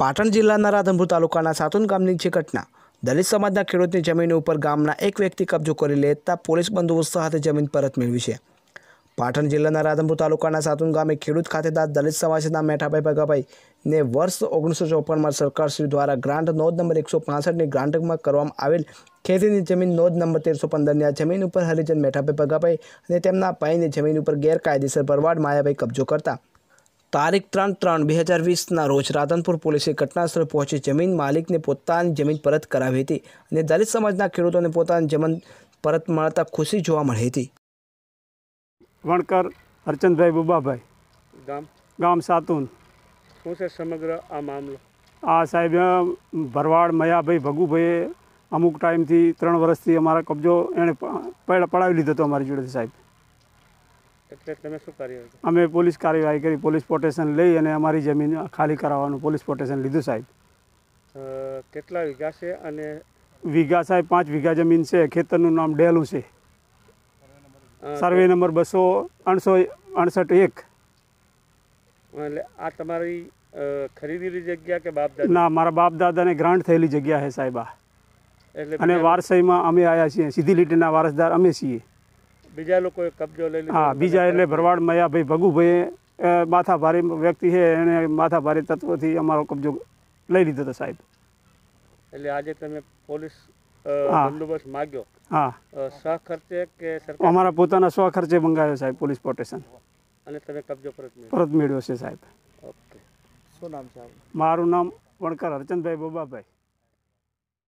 પાટણ જિલ્લાના રાધનપુર તાલુકાના સાતુન ગામની છે ઘટના દલિત સમાજના ખેડૂતની જમીન ઉપર ગામના એક વ્યક્તિ કબજો કરી લેતા પોલીસ બંદોબસ્ત સાથે જમીન પરત મેળવી છે પાટણ જિલ્લાના રાધનપુર તાલુકાના સાતુન ગામે ખેડૂત ખાતેદાર દલિત સમાજના મેઠાભાઈ ભગાભાઈને વર્ષ ઓગણીસો ચોપનમાં સરકારશ્રી દ્વારા ગ્રાન્ટ નોંધ નંબર એકસો પાસઠની ગ્રાન્ટમાં કરવામાં આવેલ ખેતીની જમીન નોંધ નંબર તેરસો પંદરની આ જમીન ઉપર હરિજન મેઠાભાઈ ભગાભાઈ અને તેમના ભાઈની જમીન ઉપર ગેરકાયદેસર ભરવાડ માયાભાઈ કબજો કરતાં તારીખ ત્રણ ત્રણ બે હજાર વીસના રોજ રાધનપુર પોલીસે ઘટનાસ્થળે પહોંચી જમીન માલિકને પોતાની જમીન પરત કરાવી હતી અને દલિત સમાજના ખેડૂતોને પોતાની જમીન પરત મળતા ખુશી જોવા મળી હતી વણકર હરચંદભાઈ બુબાભાઈ ગામ ગામ સાતુન શું છે સમગ્ર આ મામલો આ સાહેબ ભરવાડ મયાભાઈ ભગુભાઈએ અમુક ટાઈમથી ત્રણ વર્ષથી અમારા કબજો એણે પડાવી લીધો હતો અમારી જોડેથી સાહેબ અમે પોલીસ કાર્યવાહી કરી પોલીસ પ્રોટેશન લઈ અને અમારી જમીન ખાલી કરાવવાનું પોલીસ પ્રોટેશન લીધું સાહેબ કેટલા વીઘા છે અને વીઘા સાહેબ પાંચ વીઘા જમીન છે ખેતરનું નામ ડેલું છે સર્વે નંબર બસો અણસો અડસઠ એક એટલે આ તમારી ખરીદેલી જગ્યા કે બાપ ના મારા બાપ દાદાને ગ્રાન્ટ થયેલી જગ્યા છે સાહેબ આ અને વારસાઈમાં અમે આવ્યા છીએ સીધી લીટીના વારસદાર અમે છીએ બીજા લોકોએ કબજો લઈ લીધો હા બીજા એટલે ભરવાડ મયાભાઈ ભગુભાઈએ માથાભારી વ્યક્તિ છે એણે માથાભારી તત્વોથી અમારો કબજો લઈ લીધો હતો સાહેબ એટલે આજે તમે પોલીસ બંદોબસ્ત માગ્યો હા સ્વખર્ચે કે અમારા પોતાના સ્વખર્ચે મંગાવ્યો સાહેબ પોલીસ પ્રોટેશન અને તમે કબજો પરત પરત મેળવ્યો છે સાહેબ ઓકે શું નામ છે મારું નામ વણકર હરચંદભાઈ બોબાભાઈ